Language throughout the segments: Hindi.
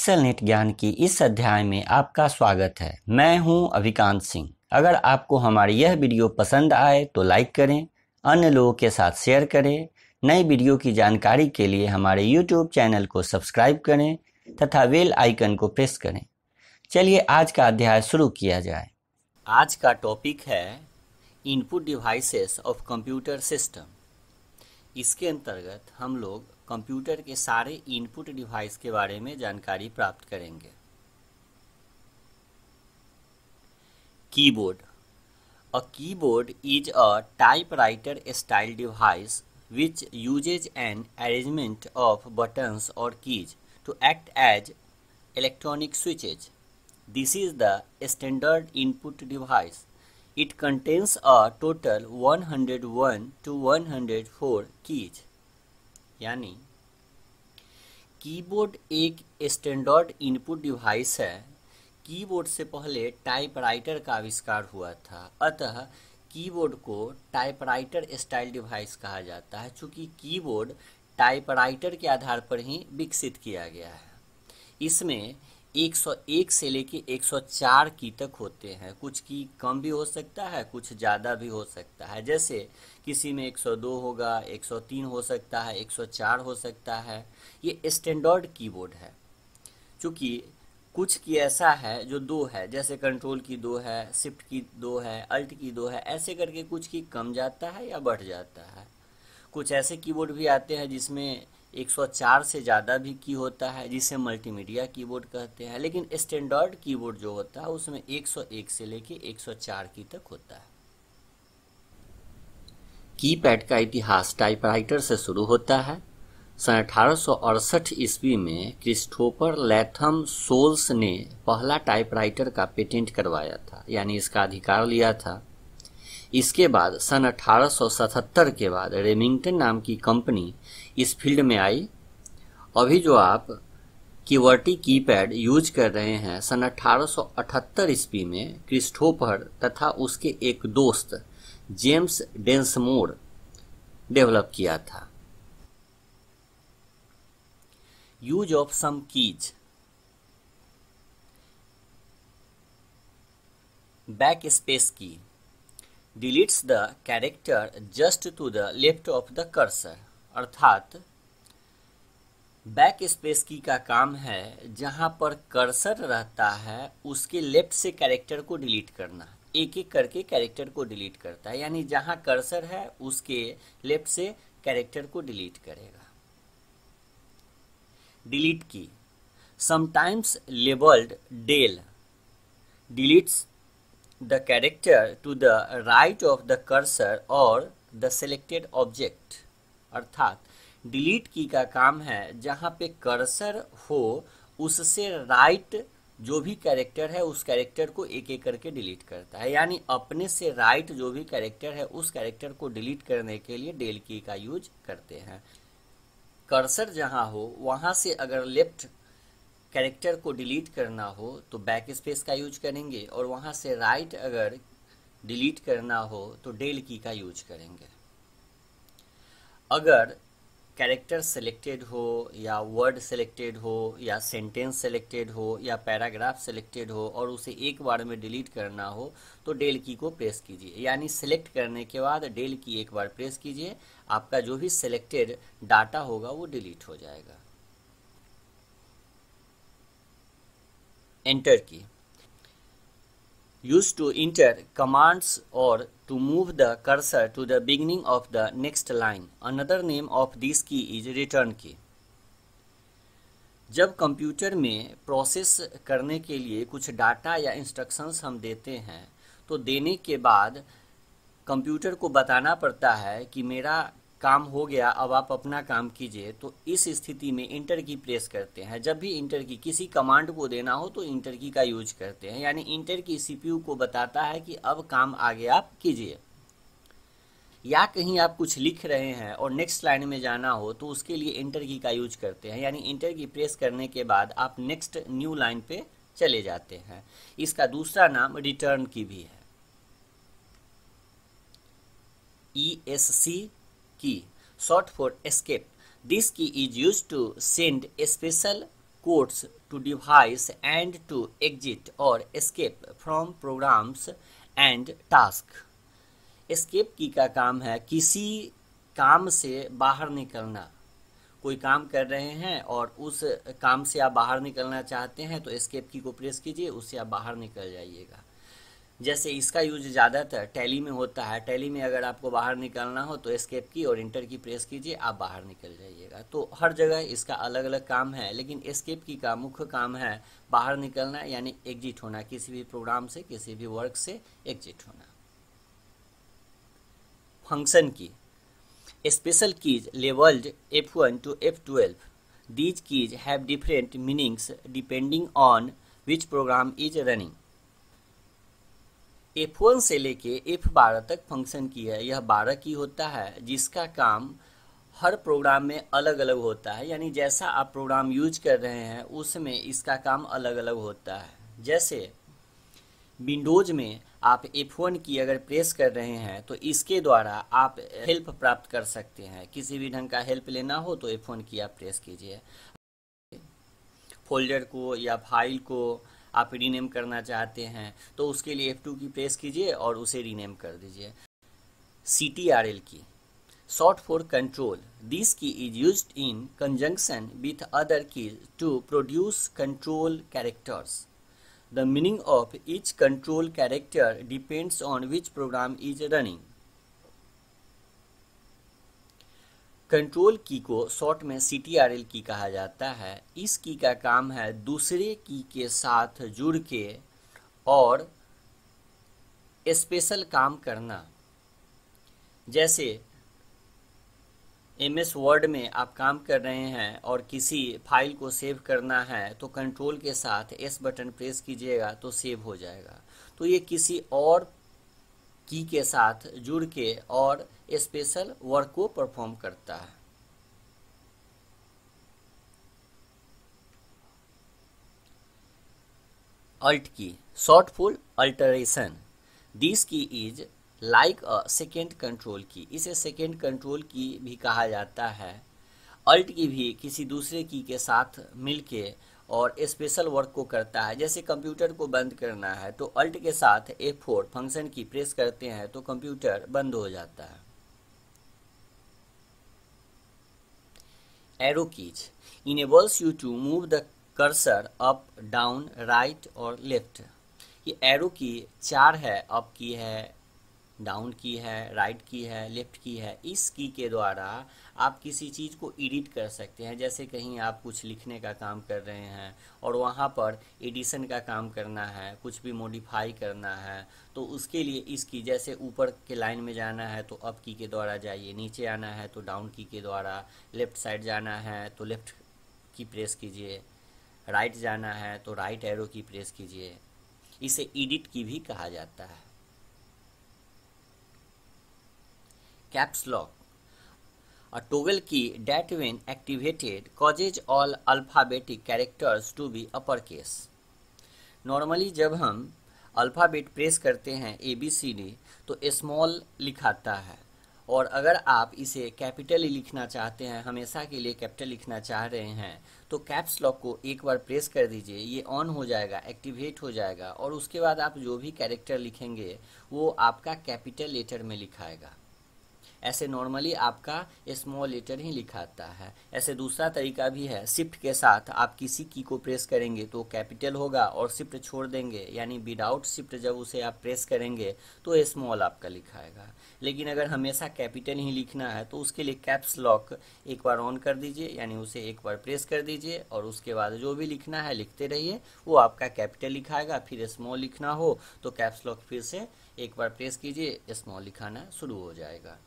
पिक्सल नेट ज्ञान की इस अध्याय में आपका स्वागत है मैं हूं अभिकांत सिंह अगर आपको हमारी यह वीडियो पसंद आए तो लाइक करें अन्य लोगों के साथ शेयर करें नई वीडियो की जानकारी के लिए हमारे यूट्यूब चैनल को सब्सक्राइब करें तथा वेल आइकन को प्रेस करें चलिए आज का अध्याय शुरू किया जाए आज का टॉपिक है input devices of computer system इसके अंतर्गत हम लोग कंप्यूटर के सारे इनपुट डिवाइस के बारे में जानकारी प्राप्त करेंगे keyboard a keyboard is a typewriter style device which uses an arrangement of buttons और keys to act as electronic switches this is the standard input device it a total one hundred one two one hundred four keys यानी कीबोर्ड एक स्टैंडर्ड इनपुट डिवाइस है कीबोर्ड से पहले टाइपराइटर का आविष्कार हुआ था अतः कीबोर्ड को टाइपराइटर स्टाइल डिवाइस कहा जाता है चूँकि कीबोर्ड टाइपराइटर के आधार पर ही विकसित किया गया है इसमें 101 से लेके 104 की तक होते हैं कुछ की कम भी हो सकता है कुछ ज़्यादा भी हो सकता है जैसे किसी में 102 होगा 103 हो सकता है 104 हो सकता है ये स्टैंडर्ड कीबोर्ड है चूँकि कुछ की ऐसा है जो दो है जैसे कंट्रोल की दो है शिफ्ट की दो है अल्ट की दो है ऐसे करके कुछ की कम जाता है या बढ़ जाता है कुछ ऐसे कीबोर्ड भी आते हैं जिसमें 104 से ज़्यादा भी की होता है जिसे मल्टीमीडिया कीबोर्ड कहते हैं लेकिन स्टैंडर्ड कीबोर्ड जो होता है उसमें 101 से लेके 104 की तक होता है कीपैड का इतिहास टाइपराइटर से शुरू होता है सन अठारह ईस्वी में क्रिस्टोफर लैथम सोल्स ने पहला टाइपराइटर का पेटेंट करवाया था यानी इसका अधिकार लिया था इसके बाद सन 1877 के बाद रेमिंगटन नाम की कंपनी इस फील्ड में आई अभी जो आप कीवर्टी कीपैड यूज कर रहे हैं सन 1878 ईस्वी में क्रिस्टोफर तथा उसके एक दोस्त जेम्स डेंसमोर डेवलप किया था use of some keys back space key deletes the character just to the left of the cursor अर्थात बैक स्पेस की का काम है जहां पर कर्सर रहता है उसके लेफ्ट से कैरेक्टर को डिलीट करना एक एक करके कैरेक्टर को डिलीट करता है यानी जहां कर्सर है उसके लेफ्ट से कैरेक्टर को डिलीट करेगा delete key sometimes labelled del deletes the character to the right of the cursor और द सेलेक्टेड ऑब्जेक्ट अर्थात डिलीट की का काम है जहाँ पे कर्सर हो उससे राइट जो भी कैरेक्टर है उस कैरेक्टर को एक एक करके डिलीट करता है यानी अपने से राइट जो भी कैरेक्टर है उस कैरेक्टर को डिलीट करने के लिए डेल की का यूज करते हैं कर्सर जहाँ हो वहाँ से अगर लेफ्ट कैरेक्टर को डिलीट करना हो तो बैक स्पेस का यूज करेंगे और वहाँ से राइट अगर डिलीट करना हो तो डेल की का यूज करेंगे अगर कैरेक्टर सेलेक्टेड हो या वर्ड सेलेक्टेड हो या सेंटेंस सेलेक्टेड हो या पैराग्राफ सेलेक्टेड हो और उसे एक बार में डिलीट करना हो तो डेल की को प्रेस कीजिए यानी सेलेक्ट करने के बाद डेल की एक बार प्रेस कीजिए आपका जो भी सेलेक्टेड डाटा होगा वो डिलीट हो जाएगा enter key use to enter commands और to move the cursor to the beginning of the next line. Another name of this key is return key. जब कंप्यूटर में प्रोसेस करने के लिए कुछ डाटा या इंस्ट्रक्शंस हम देते हैं तो देने के बाद कंप्यूटर को बताना पड़ता है कि मेरा काम हो गया अब आप अपना काम कीजिए तो इस स्थिति में इंटर की प्रेस करते हैं जब भी इंटर की किसी कमांड को देना हो तो इंटर की का यूज करते हैं यानी इंटर की सीपीयू को बताता है कि अब काम आगे आप कीजिए या कहीं आप कुछ लिख रहे हैं और नेक्स्ट लाइन में जाना हो तो उसके लिए इंटर की का यूज करते हैं यानी इंटर की प्रेस करने के बाद आप नेक्स्ट न्यू लाइन पे चले जाते हैं इसका दूसरा नाम रिटर्न की भी है E S C key short for escape. This key is used to send special codes to device and to exit or escape from programs and task. Escape key का काम है किसी काम से बाहर निकलना कोई काम कर रहे हैं और उस काम से आप बाहर निकलना चाहते हैं तो एस्केप की को प्रेस कीजिए उससे आप बाहर निकल जाइएगा जैसे इसका यूज ज़्यादातर टैली में होता है टैली में अगर आपको बाहर निकलना हो तो एस्केप की और इंटर की प्रेस कीजिए आप बाहर निकल जाइएगा तो हर जगह इसका अलग अलग काम है लेकिन एस्केप की का मुख्य काम है बाहर निकलना यानी एग्जिट होना किसी भी प्रोग्राम से किसी भी वर्क से एग्जिट होना function key special keys labelled F one to F twelve these keys have different meanings depending on which program is running F one से लेके एफ बारह तक फंक्शन की है यह बारह की होता है जिसका काम हर प्रोग्राम में अलग अलग होता है यानी जैसा आप प्रोग्राम यूज कर रहे हैं उसमें इसका काम अलग अलग होता है जैसे विंडोज में आप F1 की अगर प्रेस कर रहे हैं तो इसके द्वारा आप हेल्प प्राप्त कर सकते हैं किसी भी ढंग का हेल्प लेना हो तो F1 की आप प्रेस कीजिए फोल्डर को या फाइल को आप रीनेम करना चाहते हैं तो उसके लिए एफ की प्रेस कीजिए और उसे रीनेम कर दीजिए C T R L key short for control this key is use in conjunction with other key to produce control characters the meaning of each control character depends on which program is running control key को शॉर्ट में सी टी आर एल की कहा जाता है इस की का काम है दूसरे की के साथ जुड़ के और स्पेशल काम करना जैसे एम एस वर्ड में आप काम कर रहे हैं और किसी फाइल को सेव करना है तो कंट्रोल के साथ एस बटन प्रेस कीजिएगा तो सेव हो जाएगा तो ये किसी और की के साथ जुड़ के और स्पेशल वर्क को परफॉर्म करता है alt key short full alteration this key is like a second control key इसे सेकेंड कंट्रोल की भी कहा जाता है अल्ट की भी किसी दूसरे की के साथ मिलके और स्पेशल वर्क को करता है जैसे कंप्यूटर को बंद करना है तो अल्ट के साथ F four function key press करते हैं तो कंप्यूटर बंद हो जाता है arrow keys enables you to move the cursor up down right और लेफ्ट ये एरो की चार है अप की है डाउन की है राइट की है लेफ्ट की है इस की के द्वारा आप किसी चीज़ को एडिट कर सकते हैं जैसे कहीं आप कुछ लिखने का काम कर रहे हैं और वहाँ पर एडिशन का काम करना है कुछ भी मॉडिफाई करना है तो उसके लिए इसकी जैसे ऊपर के लाइन में जाना है तो अप की के द्वारा जाइए नीचे आना है तो डाउन की के द्वारा लेफ्ट साइड जाना है तो लेफ्ट की प्रेस कीजिए राइट जाना है तो राइट एरो की प्रेस कीजिए इसे एडिट की भी कहा जाता है caps lock. A toggle key that when activated causes all alphabetic characters to be uppercase. Normally जब हम अल्फ़ाबेट प्रेस करते हैं ए बी सी डी तो स्मॉल लिखाता है और अगर आप इसे कैपिटल e लिखना चाहते हैं हमेशा के लिए कैपिटल लिखना चाह रहे हैं तो कैप्स लॉक को एक बार प्रेस कर दीजिए ये ऑन हो जाएगा एक्टिवेट हो जाएगा और उसके बाद आप जो भी कैरेक्टर लिखेंगे वो आपका कैपिटल लेटर में लिखाएगा ऐसे नॉर्मली आपका स्मॉल लेटर ही लिखा आता है ऐसे दूसरा तरीका भी है शिफ्ट के साथ आप किसी की को प्रेस करेंगे तो कैपिटल होगा और शिफ्ट छोड़ देंगे यानी विदाउट शिफ्ट जब उसे आप प्रेस करेंगे तो स्मॉल आपका लिखाएगा लेकिन अगर हमेशा कैपिटल ही लिखना है तो उसके लिए कैप्स लॉक एक बार ऑन कर दीजिए यानी उसे एक बार प्रेस कर दीजिए और उसके बाद जो भी लिखना है लिखते रहिए वो आपका कैपिटल लिखाएगा फिर स्मॉल लिखना हो तो कैप्स लॉक फिर से एक बार प्रेस कीजिए स्मॉल लिखाना शुरू हो जाएगा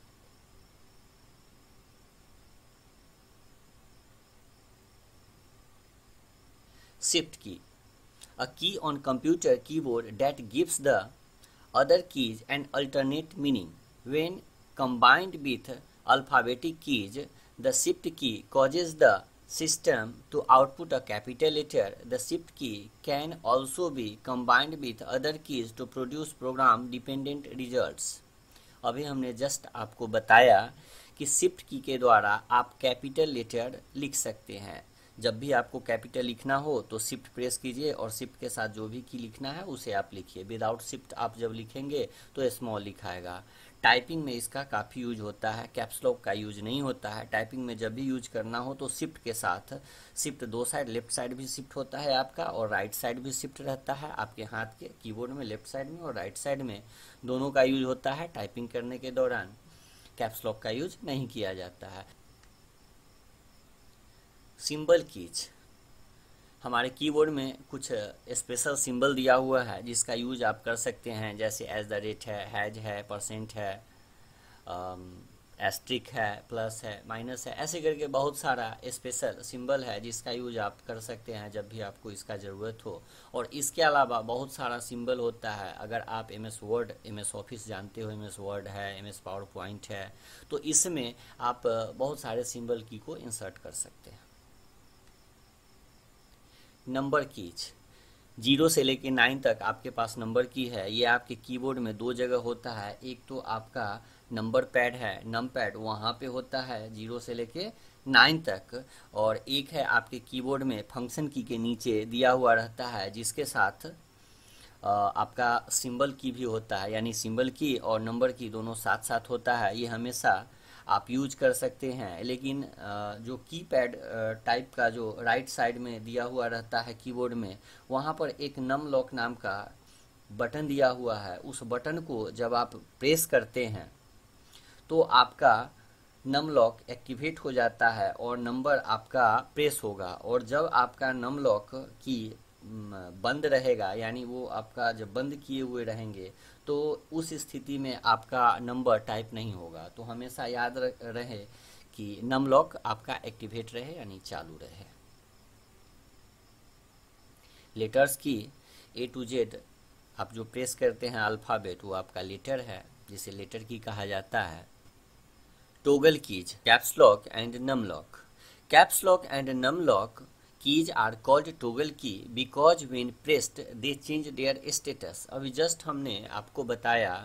shift key a key on computer keyboard that gives the other keys an alternate meaning when combined with alphabetic keys the shift key causes the system to output a capital letter the shift key can also be combined with other keys to produce program dependent results अभी हमने जस्ट आपको बताया कि शिफ्ट की के द्वारा आप कैपिटल लेटर लिख सकते हैं जब भी आपको कैपिटल लिखना हो तो शिफ्ट प्रेस कीजिए और शिफ्ट के साथ जो भी की लिखना है उसे आप लिखिए विदाउट शिफ्ट आप जब लिखेंगे तो स्मॉल लिखाएगा टाइपिंग में इसका काफ़ी यूज होता है कैप्सलॉक का यूज नहीं होता है टाइपिंग में जब भी यूज करना हो तो शिफ्ट के साथ शिफ्ट दो साइड लेफ्ट साइड भी शिफ्ट होता है आपका और राइट साइड भी शिफ्ट रहता है आपके हाथ के कीबोर्ड में लेफ्ट साइड में और राइट साइड में दोनों का यूज होता है टाइपिंग करने के दौरान कैप्सलॉक का यूज नहीं किया जाता है सिंबल कीज हमारे कीबोर्ड में कुछ स्पेशल सिंबल दिया हुआ है जिसका यूज आप कर सकते हैं जैसे एज द रेट है हैज है परसेंट है एस्ट्रिक है प्लस है माइनस है ऐसे करके बहुत सारा स्पेशल सिंबल है जिसका यूज आप कर सकते हैं जब भी आपको इसका ज़रूरत हो और इसके अलावा बहुत सारा सिंबल होता है अगर आप M S Word M S Office जानते हो एम एस वर्ड है एम एस पावर पॉइंट है तो इसमें आप बहुत सारे सिंबल की को इंसर्ट कर सकते हैं नंबर कीज जीरो से लेके नाइन तक आपके पास नंबर की है ये आपके कीबोर्ड में दो जगह होता है एक तो आपका नंबर पैड है नम पैड वहाँ पे होता है जीरो से लेके नाइन तक और एक है आपके कीबोर्ड में फंक्शन की के नीचे दिया हुआ रहता है जिसके साथ आपका सिंबल की भी होता है यानी सिंबल की और नंबर की दोनों साथ साथ होता है ये हमेशा आप यूज कर सकते हैं लेकिन जो कीपैड टाइप का जो राइट साइड में दिया हुआ रहता है कीबोर्ड में वहाँ पर एक नम लॉक नाम का बटन दिया हुआ है उस बटन को जब आप प्रेस करते हैं तो आपका नम लॉक एक्टिवेट हो जाता है और नंबर आपका प्रेस होगा और जब आपका नम लॉक की बंद रहेगा यानी वो आपका जब बंद किए हुए रहेंगे तो उस स्थिति में आपका नंबर टाइप नहीं होगा तो हमेशा याद रहे कि नम लॉक आपका एक्टिवेट रहे यानी चालू रहे लेटर्स की ए टू जेड आप जो प्रेस करते हैं अल्फ़ाबेट वो आपका लेटर है जिसे लेटर की कहा जाता है toggle keys caps lock and num lock caps lock and num lock keys are called toggle key because when pressed they change their status अभी जस्ट हमने आपको बताया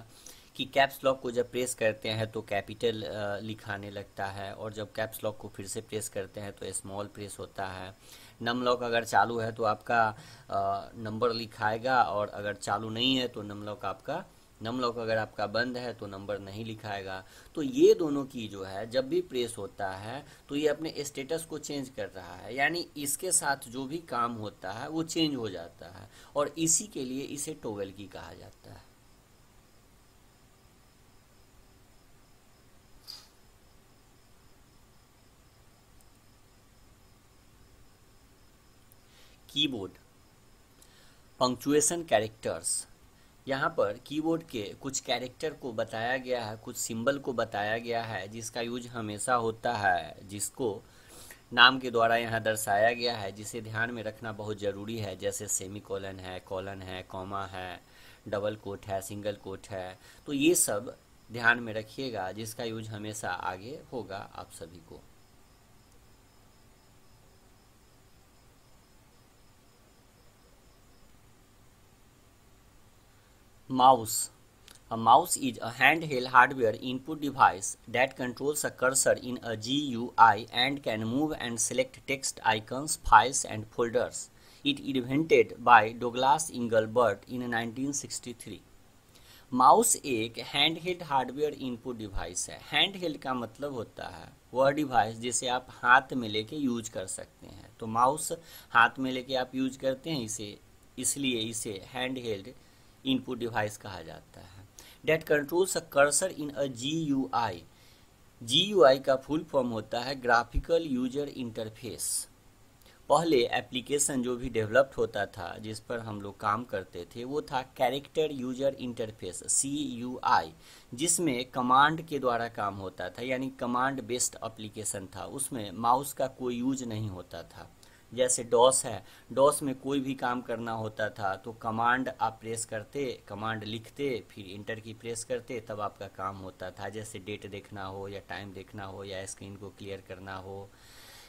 कि कैप्स लॉक को जब प्रेस करते हैं तो कैपिटल लिखाने लगता है और जब कैप्स लॉक को फिर से प्रेस करते हैं तो स्मॉल प्रेस होता है नम लॉक अगर चालू है तो आपका नंबर लिखाएगा और अगर चालू नहीं है तो नम लॉक आपका नम लॉक अगर आपका बंद है तो नंबर नहीं लिखाएगा तो ये दोनों की जो है जब भी प्रेस होता है तो ये अपने स्टेटस को चेंज कर रहा है यानी इसके साथ जो भी काम होता है वो चेंज हो जाता है और इसी के लिए इसे टोगल की कहा जाता है कीबोर्ड पंक्चुएशन कैरेक्टर्स यहाँ पर कीबोर्ड के कुछ कैरेक्टर को बताया गया है कुछ सिंबल को बताया गया है जिसका यूज हमेशा होता है जिसको नाम के द्वारा यहाँ दर्शाया गया है जिसे ध्यान में रखना बहुत ज़रूरी है जैसे सेमी कॉलन है कॉलन है कॉमा है डबल कोट है सिंगल कोट है तो ये सब ध्यान में रखिएगा जिसका यूज हमेशा आगे होगा आप सभी को mouse a mouse is a hand held hardware input device that controls a cursor in a G U I and can move and select text icons files and folders it invented by Douglas Engelbart in nineteen 1963 mouse एक hand held hardware input device है हैंड हेल्ड का मतलब होता है वह डिवाइस जिसे आप हाथ में लेके यूज कर सकते हैं तो माउस हाथ में लेके आप यूज करते हैं इसे इसलिए इसे हैंड हेल्ड इनपुट डिवाइस कहा जाता है that controls a cursor in a G U I G U I का फुल फॉर्म होता है ग्राफिकल यूजर इंटरफेस पहले एप्लीकेशन जो भी डेवलप्ड होता था जिस पर हम लोग काम करते थे वो था character user interface C U I जिसमें कमांड के द्वारा काम होता था यानी कमांड बेस्ड एप्लीकेशन था उसमें माउस का कोई यूज नहीं होता था जैसे डॉस है डॉस में कोई भी काम करना होता था तो कमांड आप प्रेस करते कमांड लिखते फिर इंटर की प्रेस करते तब आपका काम होता था जैसे डेट देखना हो या टाइम देखना हो या स्क्रीन को क्लियर करना हो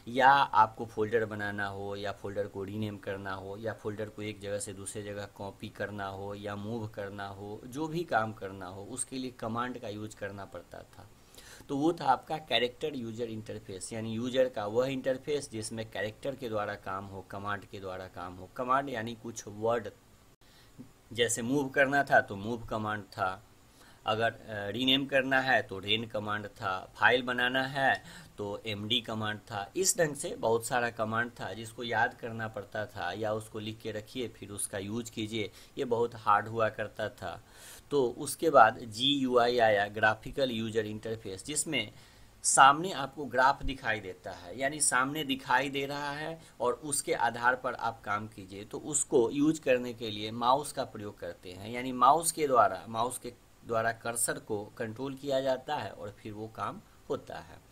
या आपको फोल्डर बनाना हो या फोल्डर को रीनेम करना हो या फोल्डर को एक जगह से दूसरे जगह कॉपी करना हो या मूव करना हो जो भी काम करना हो उसके लिए कमांड का यूज करना पड़ता था तो वो था आपका कैरेक्टर यूजर इंटरफेस यानी यूजर का वह इंटरफेस जिसमें कैरेक्टर के द्वारा काम हो कमांड के द्वारा काम हो कमांड यानी कुछ वर्ड जैसे मूव करना था तो मूव कमांड था अगर रीनेम करना है तो रेन कमांड था फाइल बनाना है तो एम डी कमांड था इस ढंग से बहुत सारा कमांड था जिसको याद करना पड़ता था या उसको लिख के रखिए फिर उसका यूज कीजिए ये बहुत हार्ड हुआ करता था तो उसके बाद जी यू आई आया ग्राफिकल यूजर इंटरफेस जिसमें सामने आपको ग्राफ दिखाई देता है यानी सामने दिखाई दे रहा है और उसके आधार पर आप काम कीजिए तो उसको यूज करने के लिए माउस का प्रयोग करते हैं यानी माउस के द्वारा माउस के द्वारा कर्सर को कंट्रोल किया जाता है और फिर वो काम होता है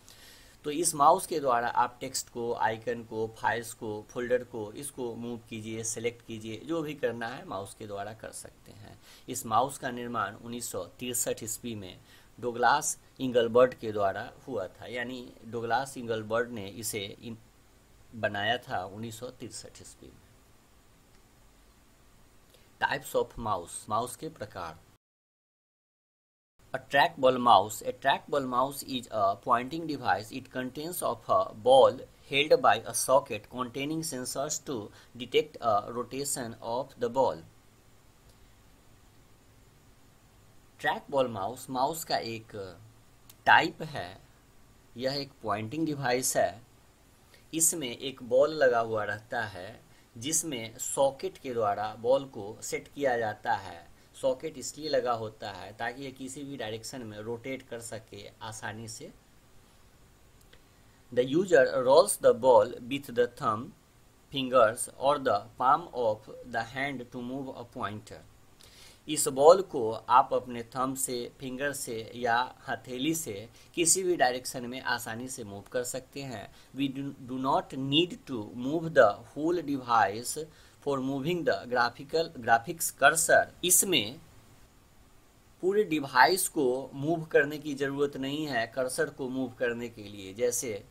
तो इस माउस के द्वारा आप टेक्स्ट को आइकन को फाइल्स को फोल्डर को इसको मूव कीजिए सेलेक्ट कीजिए जो भी करना है माउस के द्वारा कर सकते हैं इस माउस का निर्माण उन्नीस ईस्वी में डोगलास इंगलबर्ड के द्वारा हुआ था यानी डोगलास इंगलबर्ड ने इसे इन बनाया था उन्नीस ईस्वी में टाइप्स ऑफ माउस माउस के प्रकार A trackball mouse. A trackball mouse is a pointing device. It contains of a ball held by a socket containing sensors to detect a rotation of the ball. Trackball mouse. Mouse का एक type है यह एक पॉइंटिंग डिवाइस है इसमें एक बॉल लगा हुआ रहता है जिसमें सॉकेट के द्वारा बॉल को सेट किया जाता है सॉकेट इसलिए लगा होता है ताकि ये किसी भी डायरेक्शन में रोटेट कर सके आसानी से the user rolls the ball with the thumb fingers और the palm of the hand to move a pointer इस बॉल को आप अपने थम से फिंगर से या हथेली से किसी भी डायरेक्शन में आसानी से मूव कर सकते हैं we do not need to move the whole device for moving the graphical graphics cursor इसमें पूरे डिवाइस को मूव करने की ज़रूरत नहीं है कर्सर को मूव करने के लिए जैसे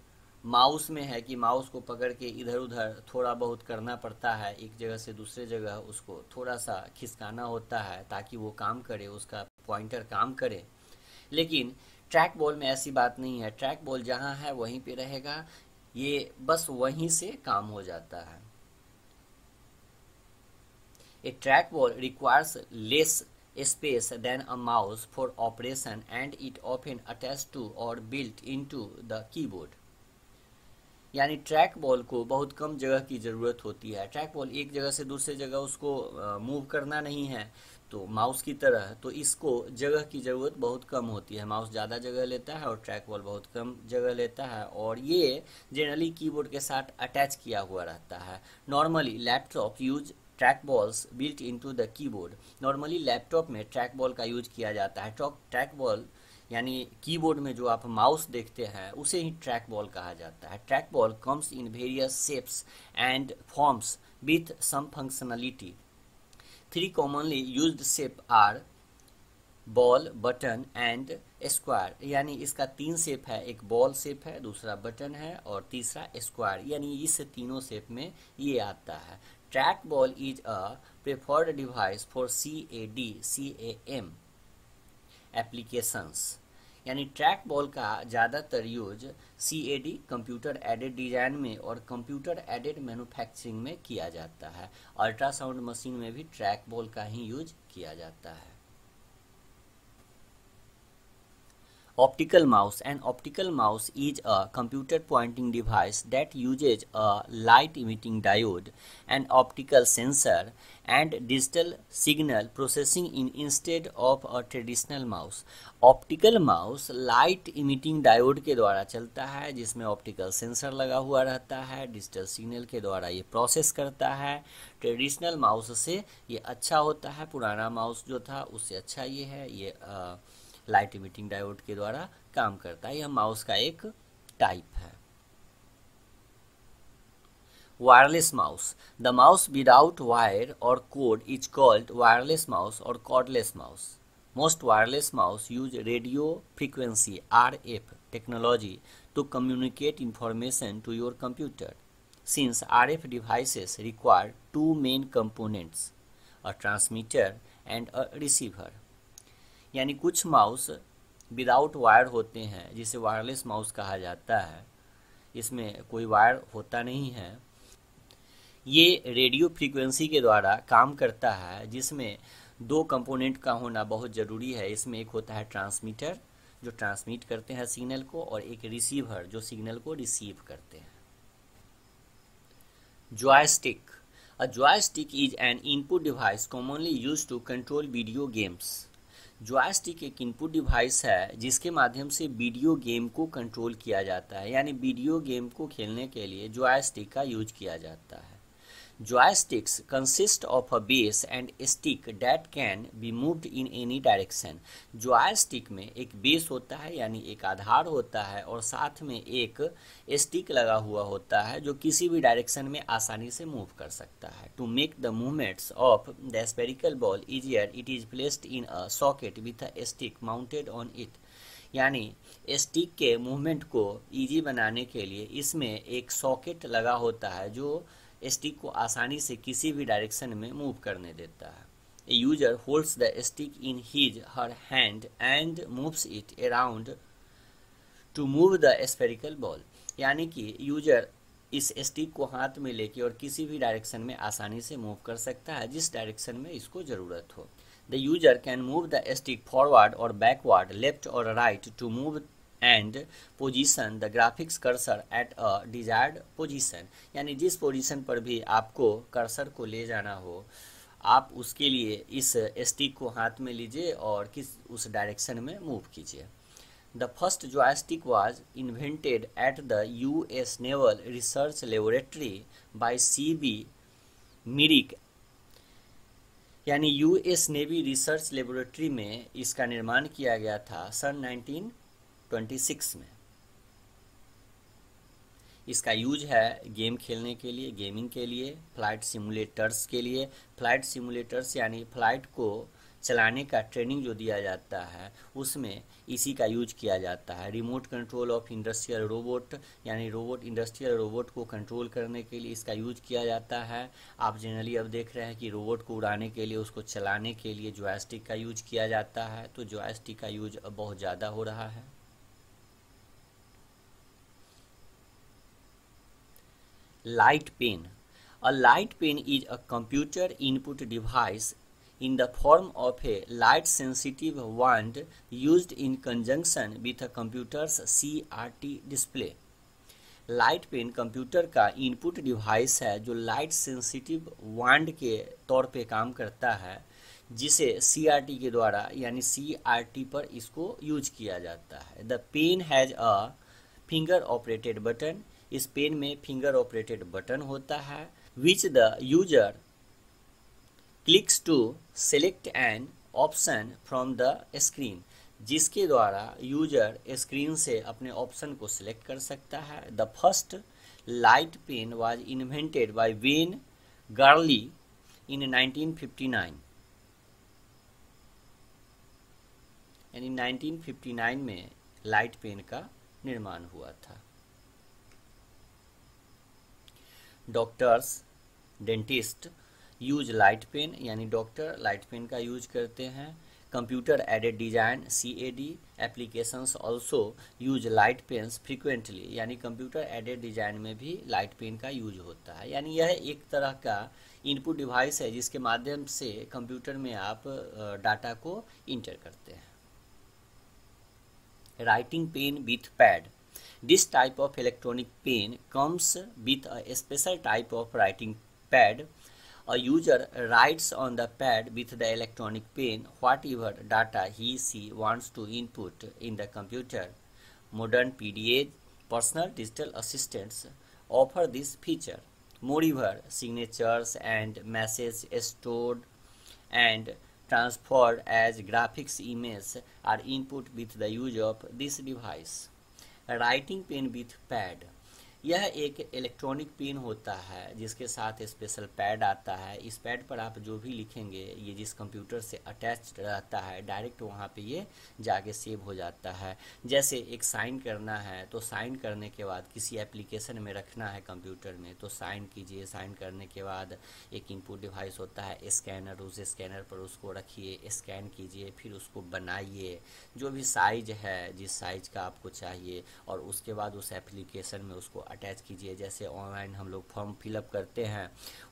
माउस में है कि माउस को पकड़ के इधर उधर थोड़ा बहुत करना पड़ता है एक जगह से दूसरे जगह उसको थोड़ा सा खिसकाना होता है ताकि वो काम करे उसका पॉइंटर काम करे लेकिन ट्रैक बॉल में ऐसी बात नहीं है ट्रैक बॉल जहाँ है वहीं पे रहेगा ये बस वहीं से काम हो जाता है A trackball requires less space than a mouse for operation and it often attached to or built into the keyboard. यानी ट्रैक बॉल को बहुत कम जगह की ज़रूरत होती है ट्रैक बॉल एक जगह से दूसरे जगह उसको मूव करना नहीं है तो माउस की तरह तो इसको जगह की ज़रूरत बहुत कम होती है माउस ज़्यादा जगह लेता है और ट्रैक बॉल बहुत कम जगह लेता है और ये जनरली कीबोर्ड के साथ अटैच किया हुआ रहता है normally laptop use track balls built in to the keyboard normally laptop में ट्रैक बॉल का यूज किया जाता है ट्रैक बॉल यानी कीबोर्ड में जो आप माउस देखते हैं उसे ही ट्रैक बॉल कहा जाता है track ball comes in various shapes and forms with some functionality three commonly use shape are ball button and square यानी इसका तीन शेप है एक बॉल शेप है दूसरा बटन है और तीसरा स्क्वायर यानी इस तीनों शेप में ये आता है Trackball is a preferred device for CAD, CAM applications. यानी ट्रैक बॉल का ज़्यादातर use C A D computer aided design में और कंप्यूटर एडेड मैन्युफैक्चरिंग में किया जाता है अल्ट्रासाउंड मशीन में भी ट्रैक बॉल का ही यूज किया जाता है optical mouse an optical mouse is a computer pointing device that uses a light emitting diode an optical sensor and digital signal processing in instead of a traditional mouse optical mouse light emitting diode के द्वारा चलता है जिसमें ऑप्टिकल सेंसर लगा हुआ रहता है डिजिटल सिग्नल के द्वारा ये प्रोसेस करता है ट्रेडिशनल माउस से ये अच्छा होता है पुराना माउस जो था उससे अच्छा ये है ये आ, लाइट इमिटिंग डायोड के द्वारा काम करता है यह माउस का एक टाइप है wireless mouse the mouse without wire और cord is called wireless mouse और cordless mouse most wireless mouse use radio frequency R F technology to communicate information to your computer since R F devices require two main components a transmitter and a receiver यानी कुछ माउस विदाउट वायर होते हैं जिसे वायरलेस माउस कहा जाता है इसमें कोई वायर होता नहीं है ये रेडियो फ्रीक्वेंसी के द्वारा काम करता है जिसमें दो कंपोनेंट का होना बहुत ज़रूरी है इसमें एक होता है ट्रांसमीटर जो ट्रांसमिट करते हैं सिग्नल को और एक रिसीवर जो सिग्नल को रिसीव करते हैं joystick a joystick is an input device commonly used to control video games joystick एक इनपुट डिवाइस है जिसके माध्यम से वीडियो गेम को कंट्रोल किया जाता है यानी वीडियो गेम को खेलने के लिए जॉयस्टिक का यूज किया जाता है Joysticks consist of a base and a stick that can be moved in any direction. Joystick में एक बेस होता है यानी एक आधार होता है और साथ में एक स्टिक लगा हुआ होता है जो किसी भी डायरेक्शन में आसानी से मूव कर सकता है to make the movements of the spherical ball easier it is placed in a socket with a stick mounted on it यानी स्टिक के मूवमेंट को इजी बनाने के लिए इसमें एक सॉकेट लगा होता है जो स्टिक को आसानी से किसी भी डायरेक्शन में मूव करने देता है a user holds the stick in his her hand and moves it around to move the spherical ball यानी कि यूजर इस स्टिक को हाथ में लेके और किसी भी डायरेक्शन में आसानी से मूव कर सकता है जिस डायरेक्शन में इसको ज़रूरत हो the user can move the stick forward और बैकवर्ड लेफ्ट और right to move and position the graphics cursor at a desired position यानी जिस पोजीशन पर भी आपको कर्सर को ले जाना हो आप उसके लिए इस स्टिक को हाथ में लीजिए और किस उस डायरेक्शन में मूव कीजिए द फर्स्ट जो joystick was invented at the U S Naval Research Laboratory by C B Mirick यानी यूएस नेवी रिसर्च लेबोरेटरी में इसका निर्माण किया गया था सन नाइनटीन 26 में इसका यूज है गेम खेलने के लिए गेमिंग के लिए फ्लाइट सिमुलेटर्स के लिए फ्लाइट सिमुलेटर्स यानी फ्लाइट को चलाने का ट्रेनिंग जो दिया जाता है उसमें इसी का यूज किया जाता है remote control of industrial robot यानी रोबोट इंडस्ट्रियल रोबोट को कंट्रोल करने के लिए इसका यूज किया जाता है आप जनरली अब देख रहे हैं कि रोबोट को उड़ाने के लिए उसको चलाने के लिए जॉयस्टिक का यूज किया जाता है तो जॉयस्टिक का यूज अब बहुत ज़्यादा हो रहा है Light pen. A light pen is a computer input device in the form of a light sensitive wand used in conjunction with a computer's CRT display. Light pen computer का इनपुट डिवाइस है जो लाइट सेंसिटिव वांड के तौर पे काम करता है जिसे सीआरटी के द्वारा यानी सीआरटी पर इसको यूज किया जाता है the pen has a finger operated button इस पेन में फिंगर ऑपरेटेड बटन होता है which the user clicks to select an option from the screen जिसके द्वारा यूजर स्क्रीन से अपने ऑप्शन को सिलेक्ट कर सकता है the first light pen was invented by Wayne Garley in 1959 यानी 1959 में लाइट पेन का निर्माण हुआ था doctors dentist use light pen यानी डॉक्टर लाइट पेन का यूज करते हैं computer aided design C A D applications also use light pen frequently यानी कंप्यूटर एडेड डिजाइन में भी लाइट पेन का यूज होता है यानी यह एक तरह का इनपुट डिवाइस है जिसके माध्यम से कंप्यूटर में आप डाटा को इंटर करते हैं writing pen with pad This type of electronic pen comes with a special type of writing pad. A user writes on the pad with the electronic pen whatever data he she wants to input in the computer. Modern PDA personal digital assistants offer this feature. Moreover, signatures and messages stored and transferred as graphics images are input with the use of this device writing pen with pad यह एक इलेक्ट्रॉनिक पिन होता है जिसके साथ स्पेशल पैड आता है इस पैड पर आप जो भी लिखेंगे ये जिस कंप्यूटर से अटैच रहता है डायरेक्ट वहाँ पे ये जाके सेव हो जाता है जैसे एक साइन करना है तो साइन करने के बाद किसी एप्लीकेशन में रखना है कंप्यूटर में तो साइन कीजिए साइन करने के बाद एक इनपुट डिवाइस होता है स्कैनर उस स्कैनर पर उसको रखिए स्कैन कीजिए फिर उसको बनाइए जो भी साइज है जिस साइज का आपको चाहिए और उसके बाद उस एप्लीकेशन में उसको अटैच कीजिए जैसे ऑनलाइन हम लोग फॉर्म फिलअप करते हैं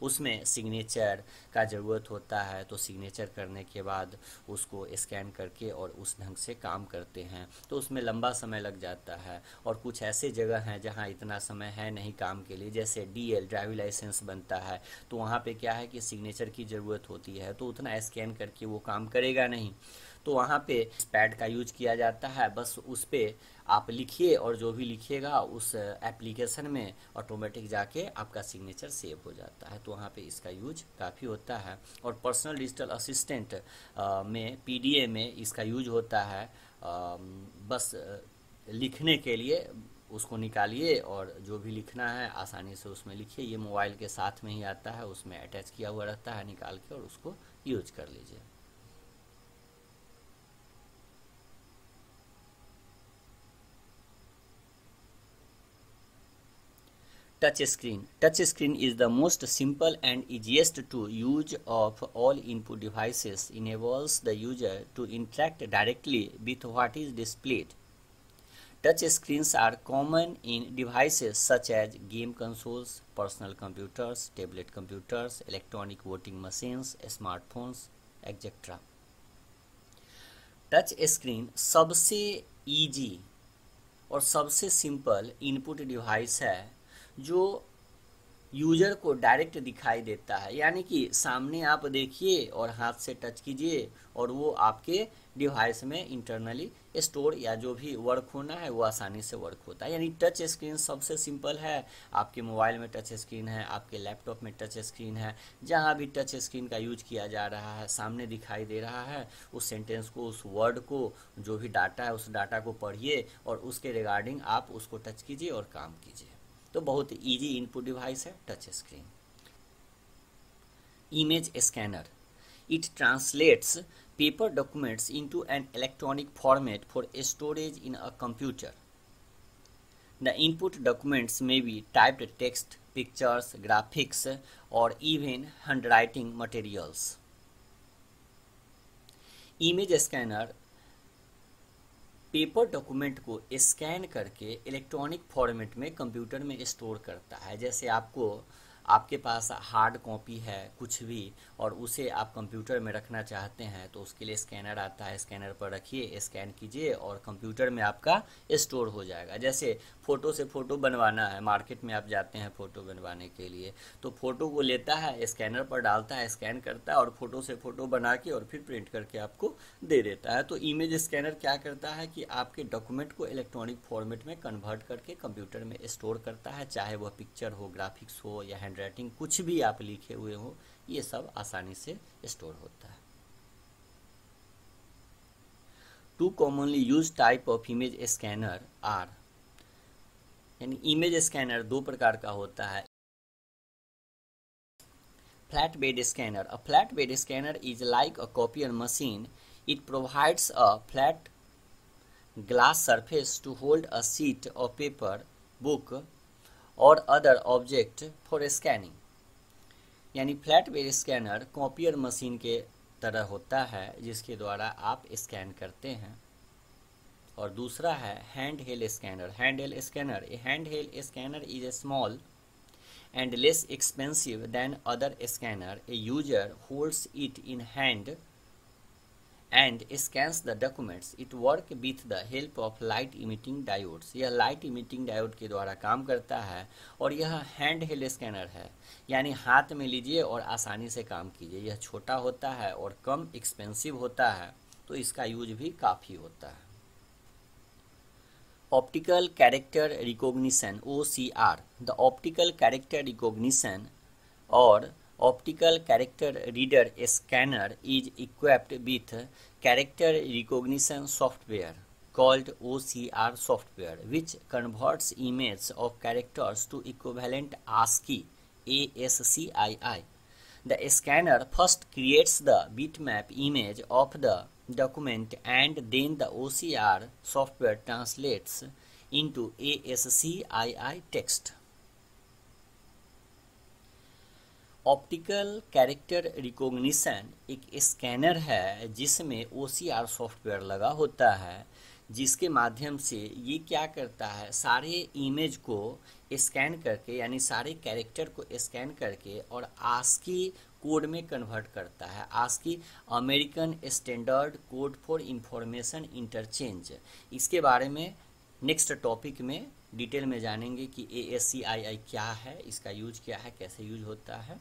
उसमें सिग्नेचर का ज़रूरत होता है तो सिग्नेचर करने के बाद उसको स्कैन करके और उस ढंग से काम करते हैं तो उसमें लंबा समय लग जाता है और कुछ ऐसे जगह हैं जहाँ इतना समय है नहीं काम के लिए जैसे डी ड्राइविंग लाइसेंस बनता है तो वहाँ पर क्या है कि सिग्नेचर की ज़रूरत होती है तो उतना स्कैन करके वो काम करेगा नहीं तो वहाँ पे पैड का यूज किया जाता है बस उस पर आप लिखिए और जो भी लिखिएगा उस एप्लीकेशन में ऑटोमेटिक जाके आपका सिग्नेचर सेव हो जाता है तो वहाँ पे इसका यूज काफ़ी होता है और पर्सनल डिजिटल असिस्टेंट में पी में इसका यूज होता है आ, बस लिखने के लिए उसको निकालिए और जो भी लिखना है आसानी से उसमें लिखिए ये मोबाइल के साथ में ही आता है उसमें अटैच किया हुआ रहता है निकाल के और उसको यूज कर लीजिए touch screen touch screen is the most simple and easiest to use of all input devices enables the user to interact directly with what is displayed touch screens are common in devices such as game consoles personal computers tablet computers electronic voting machines smartphones etc touch screen सबसे इजी और सबसे सिंपल input device. है जो यूजर को डायरेक्ट दिखाई देता है यानी कि सामने आप देखिए और हाथ से टच कीजिए और वो आपके डिवाइस में इंटरनली स्टोर या जो भी वर्क होना है वो आसानी से वर्क होता है यानी टच स्क्रीन सबसे सिंपल है आपके मोबाइल में टच स्क्रीन है आपके लैपटॉप में टच स्क्रीन है जहाँ भी टच स्क्रीन का यूज किया जा रहा है सामने दिखाई दे रहा है उस सेंटेंस को उस वर्ड को जो भी डाटा है उस डाटा को पढ़िए और उसके रिगार्डिंग आप उसको टच कीजिए और काम कीजिए तो बहुत इजी इनपुट डिवाइस है touch screen image scanner it translates paper documents into an electronic format for storage in a computer the input documents may be typed text pictures graphics और even hand materials image scanner paper document को स्कैन करके इलेक्ट्रॉनिक फॉर्मेट में कंप्यूटर में स्टोर करता है जैसे आपको आपके पास हार्ड कॉपी है कुछ भी और उसे आप कंप्यूटर में रखना चाहते हैं तो उसके लिए स्कैनर आता है स्कैनर पर रखिए स्कैन कीजिए और कंप्यूटर में आपका स्टोर हो जाएगा जैसे फ़ोटो से फ़ोटो बनवाना है मार्केट में आप जाते हैं फ़ोटो बनवाने के लिए तो फ़ोटो को लेता है स्कैनर पर डालता है स्कैन करता है और फ़ोटो से फ़ोटो बना के और फिर प्रिंट करके आपको दे देता है तो इमेज स्कैनर क्या करता है कि आपके डॉक्यूमेंट को इलेक्ट्रॉनिक फॉर्मेट में कन्वर्ट करके कंप्यूटर में स्टोर करता है चाहे वह पिक्चर हो ग्राफिक्स हो या राइटिंग कुछ भी आप लिखे हुए हो ये सब आसानी से स्टोर होता है two commonly use type of image scanner are यानी इमेज स्कैनर दो प्रकार का होता है flat bed scanner a flat bed scanner is like a copier machine it provides a flat glass surface to hold a sheet a paper book और अदर ऑब्जेक्ट फॉर स्कैनिंग यानी flat where scanner copier machine के तरह होता है जिसके द्वारा आप स्कैन करते हैं और दूसरा है hand held scanner hand held scanner a hand held scanner is a small and less expensive than other scanner a user holds it in hand and scans the documents. It work with the help of light emitting diodes. यह light emitting diode के द्वारा काम करता है और यह हैंड हेल स्कैनर है यानी हाथ में लीजिए और आसानी से काम कीजिए यह छोटा होता है और कम एक्सपेंसिव होता है तो इसका यूज भी काफ़ी होता है optical character recognition ocr the optical character recognition or optical character reader scanner is equipped with character recognition software called OCR software which converts images of characters to equivalent ASCII ASCII the scanner first creates the bitmap image of the document and then the OCR software translates into ASCII text optical character recognition एक स्कैनर है जिसमें ओ सॉफ्टवेयर लगा होता है जिसके माध्यम से ये क्या करता है सारे इमेज को स्कैन करके यानी सारे कैरेक्टर को स्कैन करके और आस्की कोड में कन्वर्ट करता है आज की American standard code for information interchange इसके बारे में नेक्स्ट टॉपिक में डिटेल में जानेंगे कि ए क्या है इसका यूज क्या है कैसे यूज होता है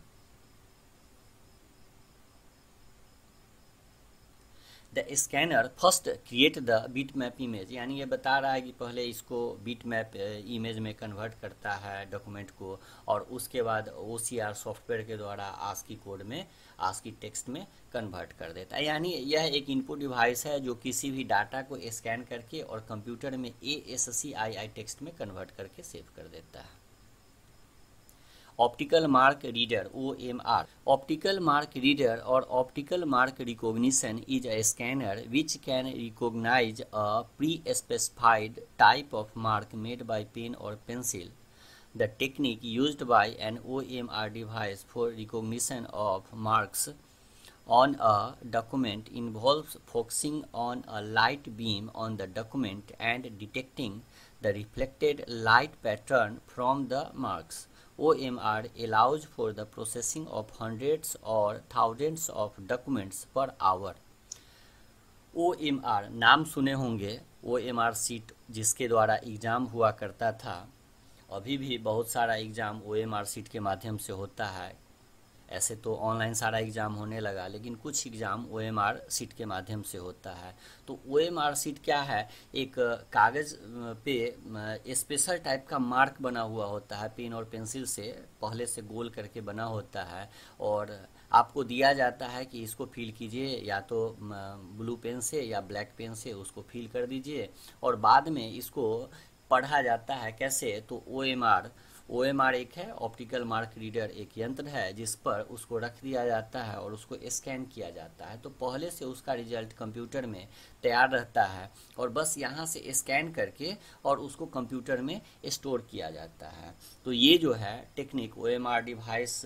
the scanner first create the bit map image यानी ये बता रहा है कि पहले इसको बीट मैप इमेज में कन्वर्ट करता है डॉक्यूमेंट को और उसके बाद ओ सॉफ्टवेयर के द्वारा की कोड में की टेक्स्ट में कन्वर्ट कर देता है यानी यह एक इनपुट डिवाइस है जो किसी भी डाटा को स्कैन करके और कंप्यूटर में A S C I I text में कन्वर्ट करके सेव कर देता है Optical Mark Reader (OMR) Optical Mark Reader or Optical Mark Recognition is a scanner which can recognize a pre-specified type of mark made by pen or pencil. The technique used by an OMR device for recognition of marks on a document involves focusing on a light beam on the document and detecting the reflected light pattern from the marks. OMR allows for the processing of hundreds or thousands of documents per hour. OMR नाम सुने होंगे OMR सीट जिसके द्वारा एग्ज़ाम हुआ करता था अभी भी बहुत सारा एग्ज़ाम OMR सीट के माध्यम से होता है ऐसे तो ऑनलाइन सारा एग्ज़ाम होने लगा लेकिन कुछ exam O M R sheet के माध्यम से होता है तो ओ एम आर सीट क्या है एक कागज़ पे स्पेशल टाइप का मार्क बना हुआ होता है पेन और पेंसिल से पहले से गोल करके बना होता है और आपको दिया जाता है कि इसको फिल कीजिए या तो ब्लू पेन से या ब्लैक पेन से उसको फिल कर दीजिए और बाद में इसको पढ़ा जाता है कैसे तो ओ एम आर ओ एक है ऑप्टिकल मार्क रीडर एक यंत्र है जिस पर उसको रख दिया जाता है और उसको स्कैन किया जाता है तो पहले से उसका रिजल्ट कंप्यूटर में तैयार रहता है और बस यहाँ से स्कैन करके और उसको कंप्यूटर में स्टोर किया जाता है तो ये जो है टेक्निक ओ डिवाइस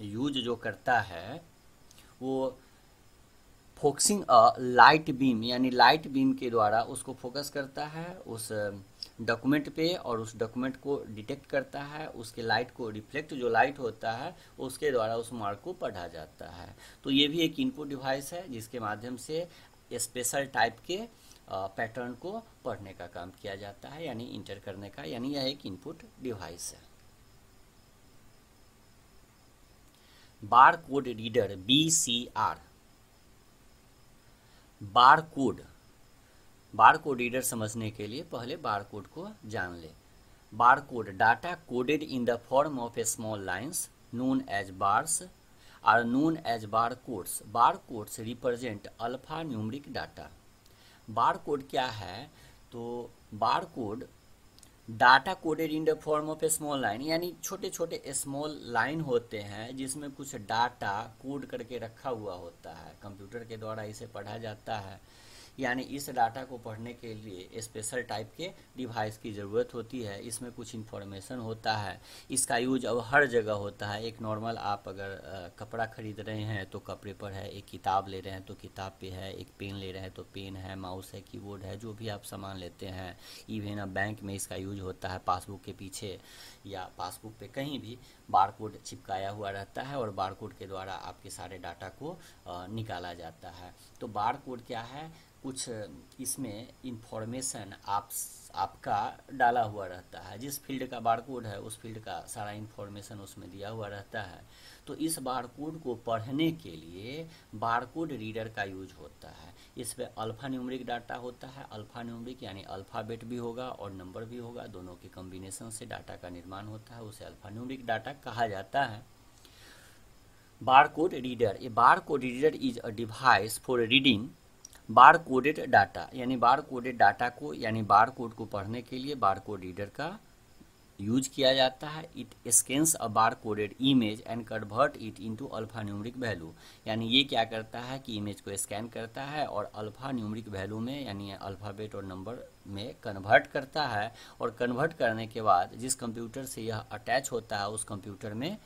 यूज जो करता है वो फोकसिंग अ लाइट बीम यानी लाइट बीम के द्वारा उसको फोकस करता है उस um, डॉक्यूमेंट पे और उस डॉक्यूमेंट को डिटेक्ट करता है उसके लाइट को रिफ्लेक्ट जो लाइट होता है उसके द्वारा उस मार्क को पढ़ा जाता है तो ये भी एक इनपुट डिवाइस है जिसके माध्यम से स्पेशल टाइप के पैटर्न को पढ़ने का काम किया जाता है यानी इंटर करने का यानी यह एक इनपुट डिवाइस है bar code reader B C R bar code bar code reader समझने के लिए पहले बार कोड को जान ले bar code data coded in the form of a small lines known as bar codes bar codes represent alphanumeric data bar code क्या है तो bar code data coded in the form of a small line यानी छोटे छोटे स्मॉल लाइन होते हैं जिसमें कुछ डाटा कोड करके रखा हुआ होता है कंप्यूटर के द्वारा इसे पढ़ा जाता है यानी इस डाटा को पढ़ने के लिए स्पेशल टाइप के डिवाइस की ज़रूरत होती है इसमें कुछ इन्फॉर्मेशन होता है इसका यूज अब हर जगह होता है एक नॉर्मल आप अगर कपड़ा खरीद रहे हैं तो कपड़े पर है एक किताब ले रहे हैं तो किताब पे है एक पेन ले रहे हैं तो पेन है माउस है कीबोर्ड है जो भी आप सामान लेते हैं इवेन अब बैंक में इसका यूज होता है पासबुक के पीछे या पासबुक पे कहीं भी बारकोड चिपकाया हुआ रहता है और बारकोड के द्वारा आपके सारे डाटा को निकाला जाता है तो बारकोड क्या है कुछ इसमें इंफॉर्मेशन आप आपका डाला हुआ रहता है जिस फील्ड का बारकोड है उस फील्ड का सारा इन्फॉर्मेशन उसमें दिया हुआ रहता है तो इस बारकोड को पढ़ने के लिए बारकोड रीडर का यूज होता है इसमें अल्फ़ा न्यूमरिक डाटा होता है अल्फ़ा न्यूमरिक यानी अल्फ़ाबेट भी होगा और नंबर भी होगा दोनों के कम्बिनेशन से डाटा का निर्माण होता है उसे अल्फ़ा न्यूमरिक डाटा कहा जाता है बार कोड रीडर ये bar code reader is a device for reading bar coded data यानी बार कोडेड डाटा को यानी बार कोड को पढ़ने के लिए बार कोड रीडर का यूज किया जाता है it scans a bar coded image and convert it into alphanumeric value यानी ये क्या करता है कि इमेज को स्कैन करता है और अल्फा न्यूमरिक वैल्यू में यानी अल्फ़ाबेट और नंबर में कन्वर्ट करता है और कन्वर्ट करने के बाद जिस कंप्यूटर से यह अटैच होता है उस कंप्यूटर में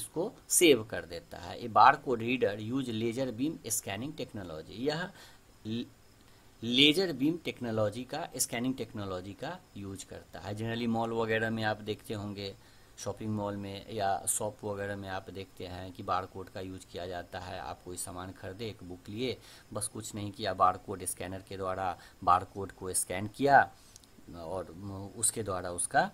इसको सेव कर देता है ये bar code reader use laser beam scanning technology यह लेजर बीम टेक्नोलॉजी का स्कैनिंग टेक्नोलॉजी का यूज करता है जनरली मॉल वगैरह में आप देखते होंगे शॉपिंग मॉल में या शॉप वगैरह में आप देखते हैं कि बार कोड का यूज किया जाता है आप कोई सामान खरीदे एक बुक लिए बस कुछ नहीं किया बार कोड स्कैनर के द्वारा बार कोड को स्कैन किया और उसके द्वारा उसका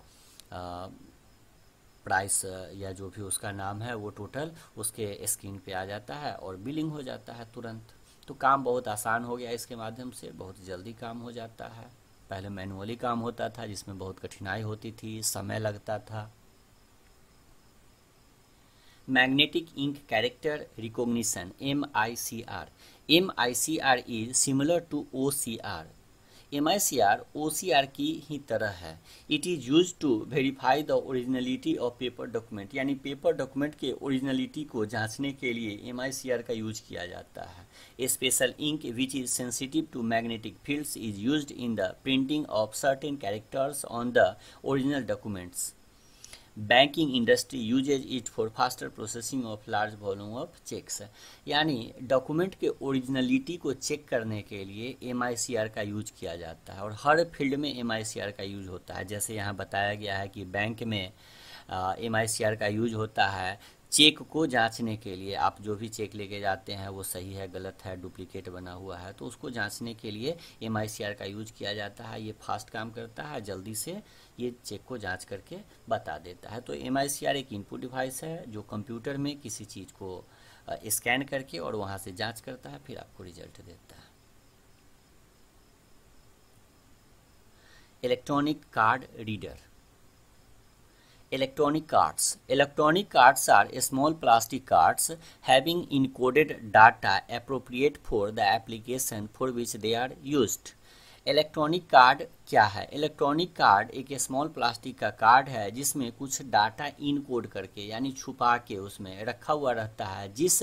प्राइस या जो भी उसका नाम है वो टोटल उसके स्क्रीन पे आ जाता है और बिलिंग हो जाता है तुरंत तो काम बहुत आसान हो गया इसके माध्यम से बहुत जल्दी काम हो जाता है पहले मैनुअली काम होता था जिसमें बहुत कठिनाई होती थी समय लगता था magnetic ink character recognition M I C R M I C R is similar to O C R M I C R O C R की ही तरह है it is use to verify the originality of paper document यानी पेपर डॉक्यूमेंट के ओरिजिनलिटी को जांचने के लिए एम आई सी आर का यूज किया जाता है special ink which is sensitive to magnetic fields is use in the printing of certain characters on the original documents banking industry uses it for faster processing of large volume of cheques यानी डॉक्यूमेंट के ओरिजिनलिटी को चेक करने के लिए एम का यूज किया जाता है और हर फील्ड में एम का यूज होता है जैसे यहाँ बताया गया है कि बैंक में एम uh, का यूज होता है चेक को जांचने के लिए आप जो भी चेक लेके जाते हैं वो सही है गलत है डुप्लीकेट बना हुआ है तो उसको जांचने के लिए एम का यूज किया जाता है ये फास्ट काम करता है जल्दी से ये चेक को जांच करके बता देता है तो एम एक इनपुट डिवाइस है जो कंप्यूटर में किसी चीज़ को स्कैन करके और वहाँ से जाँच करता है फिर आपको रिजल्ट देता है electronic card reader electronic cards. Electronic cards are small plastic cards having encoded data appropriate for the application for which they are used. Electronic card क्या है इलेक्ट्रॉनिक कार्ड एक स्मॉल प्लास्टिक का कार्ड है जिसमें कुछ डाटा इनकोड करके यानी छुपा के उसमें रखा हुआ रहता है जिस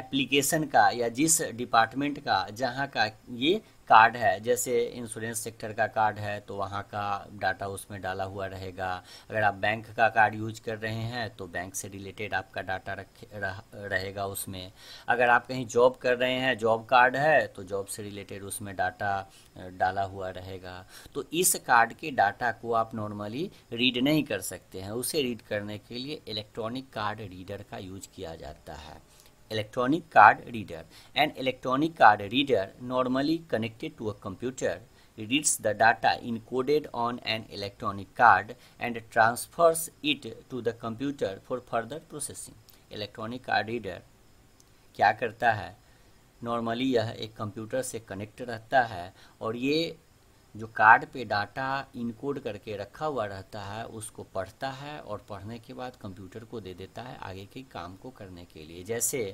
एप्लीकेशन का या जिस डिपार्टमेंट का जहाँ का ये कार्ड है जैसे इंश्योरेंस सेक्टर का कार्ड है तो वहाँ का डाटा उसमें डाला हुआ रहेगा अगर आप बैंक का कार्ड यूज कर रहे हैं तो बैंक से रिलेटेड आपका डाटा रखे रह, रहेगा उसमें अगर आप कहीं जॉब कर रहे हैं जॉब कार्ड है तो जॉब से रिलेटेड उसमें डाटा डाला हुआ रहेगा तो इस कार्ड के डाटा को आप नॉर्मली रीड नहीं कर सकते हैं उसे रीड करने के लिए इलेक्ट्रॉनिक कार्ड रीडर का यूज किया जाता है electronic card reader. An electronic card reader normally connected to a computer reads the data encoded on an electronic card and transfers it to the computer for further processing. Electronic card reader kya karta hai normally yah ek computer se connect rehta hai aur ye जो कार्ड पे डाटा इनकोड करके रखा हुआ रहता है उसको पढ़ता है और पढ़ने के बाद कंप्यूटर को दे देता है आगे के काम को करने के लिए जैसे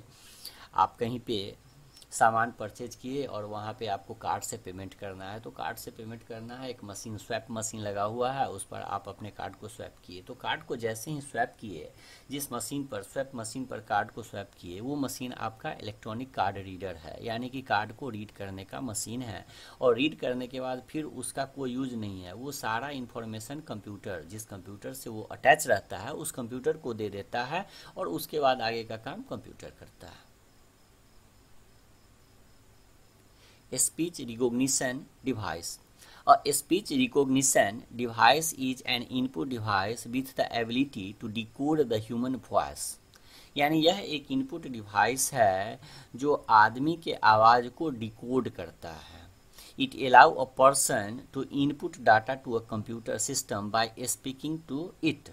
आप कहीं पे सामान परचेज किए और वहाँ पे आपको कार्ड से पेमेंट करना है तो कार्ड से पेमेंट करना है एक मशीन स्वैप मशीन लगा हुआ है उस पर आप अपने कार्ड को स्वैप किए तो कार्ड को जैसे ही स्वैप किए जिस मशीन पर स्वैप मशीन पर कार्ड को स्वैप किए वो मशीन आपका इलेक्ट्रॉनिक कार्ड रीडर है यानी कि कार्ड को रीड करने का मशीन है और रीड करने के बाद फिर उसका कोई यूज नहीं है वो सारा इन्फॉर्मेशन कंप्यूटर जिस कंप्यूटर से वो अटैच रहता है उस कंप्यूटर को दे देता है और उसके बाद आगे का काम कंप्यूटर करता है speech recognition device a speech recognition device is an input device with the ability to decode the human voice यानी यह एक इनपुट डिवाइस है जो आदमी के आवाज़ को डिकोड करता है it allow a person to input data to a computer system by speaking to it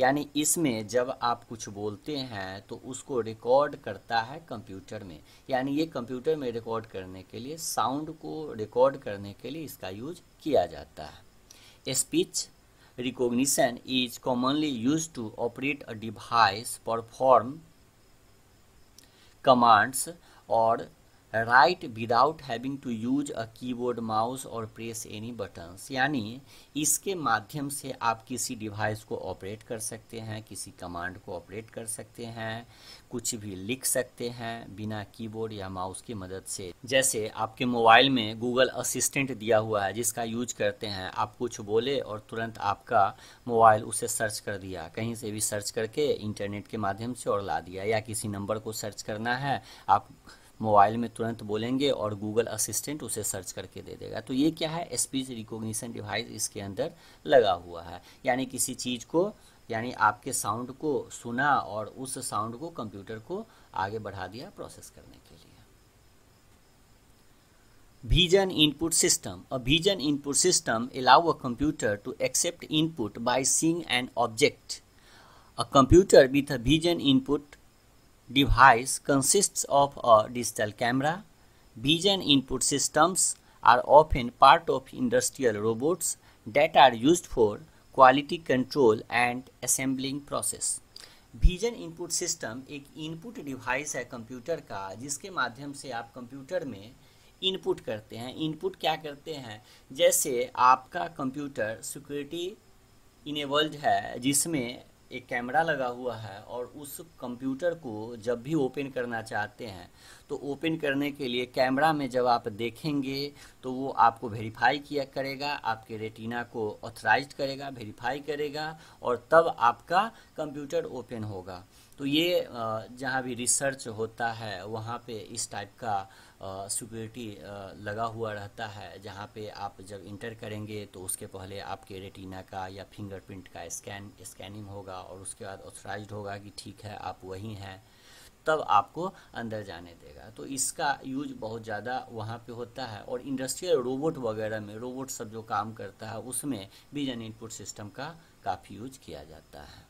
यानी इसमें जब आप कुछ बोलते हैं तो उसको रिकॉर्ड करता है कंप्यूटर में यानी ये कंप्यूटर में रिकॉर्ड करने के लिए साउंड को रिकॉर्ड करने के लिए इसका यूज किया जाता है speech recognition is commonly use to operate a device perform commands और write without having to use a keyboard mouse और प्रेस एनी बटन्स यानी इसके माध्यम से आप किसी डिवाइस को ऑपरेट कर सकते हैं किसी कमांड को ऑपरेट कर सकते हैं कुछ भी लिख सकते हैं बिना कीबोर्ड या माउस की मदद से जैसे आपके मोबाइल में गूगल असिस्टेंट दिया हुआ है जिसका यूज करते हैं आप कुछ बोले और तुरंत आपका मोबाइल उसे सर्च कर दिया कहीं से भी सर्च करके इंटरनेट के माध्यम से और ला दिया या किसी नंबर को सर्च करना है आप मोबाइल में तुरंत बोलेंगे और गूगल असिस्टेंट उसे सर्च करके दे देगा तो ये क्या है स्पीच रिकॉग्निशन डिवाइस इसके अंदर लगा हुआ है यानी किसी चीज़ को यानी आपके साउंड को सुना और उस साउंड को कंप्यूटर को आगे बढ़ा दिया प्रोसेस करने के लिए vision input system a vision input system allow a computer to accept input by seeing an object a computer with a vision input device consists of a digital camera. Vision input systems are often part of industrial robots that are used for quality control and assembling process. Vision input system एक input device है computer का जिसके माध्यम से आप computer में इनपुट करते हैं इनपुट क्या करते हैं जैसे आपका कंप्यूटर सिक्योरिटी इनेबल्ड है जिसमें एक कैमरा लगा हुआ है और उस कंप्यूटर को जब भी ओपन करना चाहते हैं तो ओपन करने के लिए कैमरा में जब आप देखेंगे तो वो आपको वेरीफाई किया करेगा आपके रेटिना को ऑथराइज करेगा वेरीफाई करेगा और तब आपका कंप्यूटर ओपन होगा तो ये जहाँ भी रिसर्च होता है वहाँ पे इस टाइप का सिक्योरिटी लगा हुआ रहता है जहाँ पे आप जब इंटर करेंगे तो उसके पहले आपके रेटिना का या फिंगरप्रिंट का स्कैन स्कैनिंग होगा और उसके बाद ऑथराइज होगा कि ठीक है आप वही हैं तब आपको अंदर जाने देगा तो इसका यूज बहुत ज़्यादा वहाँ पे होता है और इंडस्ट्रियल रोबोट वगैरह में रोबोट सब जो काम करता है उसमें विजन इनपुट सिस्टम का काफ़ी यूज किया जाता है